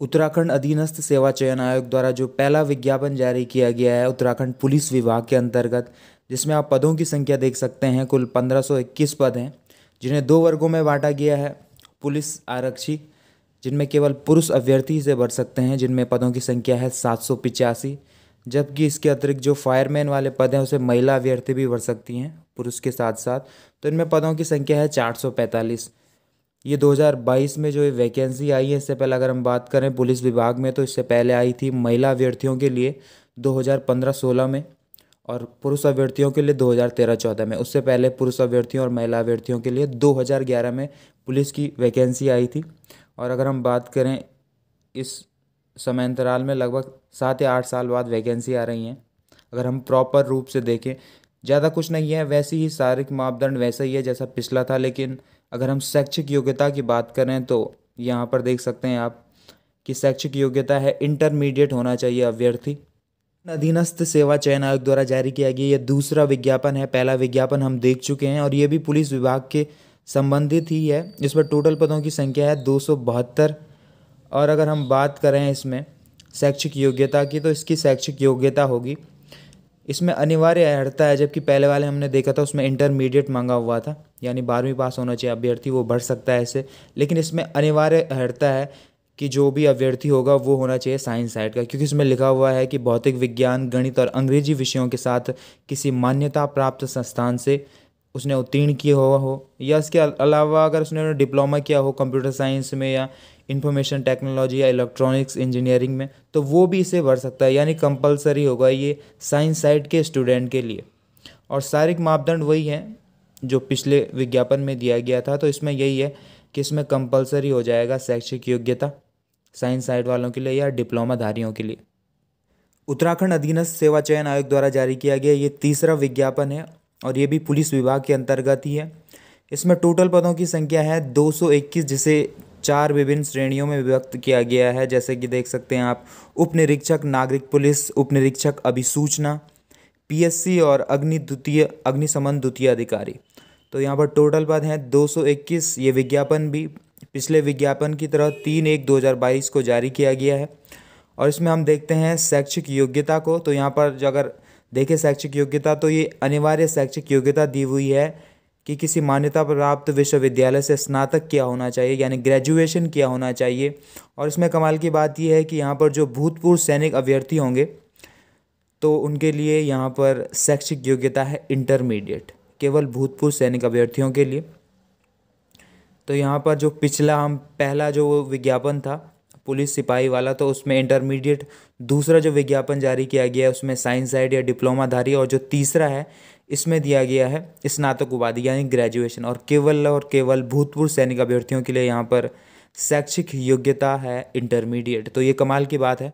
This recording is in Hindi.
उत्तराखंड अधीनस्थ सेवा चयन आयोग द्वारा जो पहला विज्ञापन जारी किया गया है उत्तराखंड पुलिस विभाग के अंतर्गत जिसमें आप पदों की संख्या देख सकते हैं कुल 1521 पद हैं जिन्हें दो वर्गों में बांटा गया है पुलिस आरक्षी जिनमें केवल पुरुष अभ्यर्थी से भर सकते हैं जिनमें पदों की संख्या है सात जबकि इसके अतिरिक्त जो फायरमैन वाले पद हैं उसे महिला अभ्यर्थी भी बढ़ सकती हैं पुरुष के साथ साथ तो इनमें पदों की संख्या है पैंतालीस ये 2022 में जो ये वैकेंसी आई है इससे पहले अगर हम बात करें पुलिस विभाग में तो इससे पहले आई थी महिला अभ्यर्थियों के लिए 2015-16 में और पुरुष अभ्यर्थियों के लिए 2013-14 में उससे पहले पुरुष अभ्यर्थियों और महिला अभ्यर्थियों के लिए 2011 में पुलिस की वैकेंसी आई थी और अगर हम बात करें इस समय अंतराल में लगभग सात या आठ साल बाद वैकेंसी आ रही हैं अगर हम प्रॉपर रूप से देखें ज़्यादा कुछ नहीं है वैसे ही शारीरिक मापदंड वैसा ही है जैसा पिछला था लेकिन अगर हम शैक्षिक योग्यता की बात करें तो यहाँ पर देख सकते हैं आप कि शैक्षिक योग्यता है इंटरमीडिएट होना चाहिए अभ्यर्थी अधीनस्थ सेवा चयन आयोग द्वारा जारी किया गया यह दूसरा विज्ञापन है पहला विज्ञापन हम देख चुके हैं और ये भी पुलिस विभाग के संबंधित ही है इस पर टोटल पदों की संख्या है दो और अगर हम बात करें इसमें शैक्षिक योग्यता की तो इसकी शैक्षिक योग्यता होगी इसमें अनिवार्य अर्हता है जबकि पहले वाले हमने देखा था उसमें इंटरमीडिएट मांगा हुआ था यानी बारहवीं पास होना चाहिए अभ्यर्थी वो भर सकता है इसे लेकिन इसमें अनिवार्य अर्हता है कि जो भी अभ्यर्थी होगा वो होना चाहिए साइंस साइड का क्योंकि इसमें लिखा हुआ है कि भौतिक विज्ञान गणित और अंग्रेजी विषयों के साथ किसी मान्यता प्राप्त संस्थान से उसने उत्तीर्ण किया हुआ हो या इसके अलावा अगर उसने डिप्लोमा किया हो कंप्यूटर साइंस में या इंफॉर्मेशन टेक्नोलॉजी या इलेक्ट्रॉनिक्स इंजीनियरिंग में तो वो भी इसे भर सकता है यानी कंपलसरी होगा ये साइंस साइड के स्टूडेंट के लिए और शारीरिक मापदंड वही हैं जो पिछले विज्ञापन में दिया गया था तो इसमें यही है कि इसमें कंपलसरी हो जाएगा शैक्षिक योग्यता साइंस साइड वालों के लिए या डिप्लोमाधारियों के लिए उत्तराखंड अधीनस्थ सेवा चयन आयोग द्वारा जारी किया गया ये तीसरा विज्ञापन है और ये भी पुलिस विभाग के अंतर्गत ही है इसमें टोटल पदों की संख्या है 221 जिसे चार विभिन्न श्रेणियों में विभक्त किया गया है जैसे कि देख सकते हैं आप उप निरीक्षक नागरिक पुलिस उप निरीक्षक अभिसूचना पी और अग्नि द्वितीय अग्निशमन द्वितीय अधिकारी तो यहाँ पर टोटल पद हैं 221 ये विज्ञापन भी पिछले विज्ञापन की तरह तीन एक बाईस को जारी किया गया है और इसमें हम देखते हैं शैक्षिक योग्यता को तो यहाँ पर अगर देखें शैक्षिक योग्यता तो ये अनिवार्य शैक्षिक योग्यता दी हुई है कि किसी मान्यता प्राप्त विश्वविद्यालय से स्नातक किया होना चाहिए यानी ग्रेजुएशन किया होना चाहिए और इसमें कमाल की बात यह है कि यहाँ पर जो भूतपूर्व सैनिक अभ्यर्थी होंगे तो उनके लिए यहाँ पर शैक्षिक योग्यता है इंटरमीडिएट केवल भूतपूर्व सैनिक अभ्यर्थियों के लिए तो यहाँ पर जो पिछला हम पहला जो विज्ञापन था पुलिस सिपाही वाला तो उसमें इंटरमीडिएट दूसरा जो विज्ञापन जारी किया गया है उसमें साइंस साइड या डिप्लोमाधारी और जो तीसरा है इसमें दिया गया है स्नातक उपाधि यानी ग्रेजुएशन और केवल और केवल भूतपूर्व सैनिक अभ्यर्थियों के लिए यहाँ पर शैक्षिक योग्यता है इंटरमीडिएट तो ये कमाल की बात है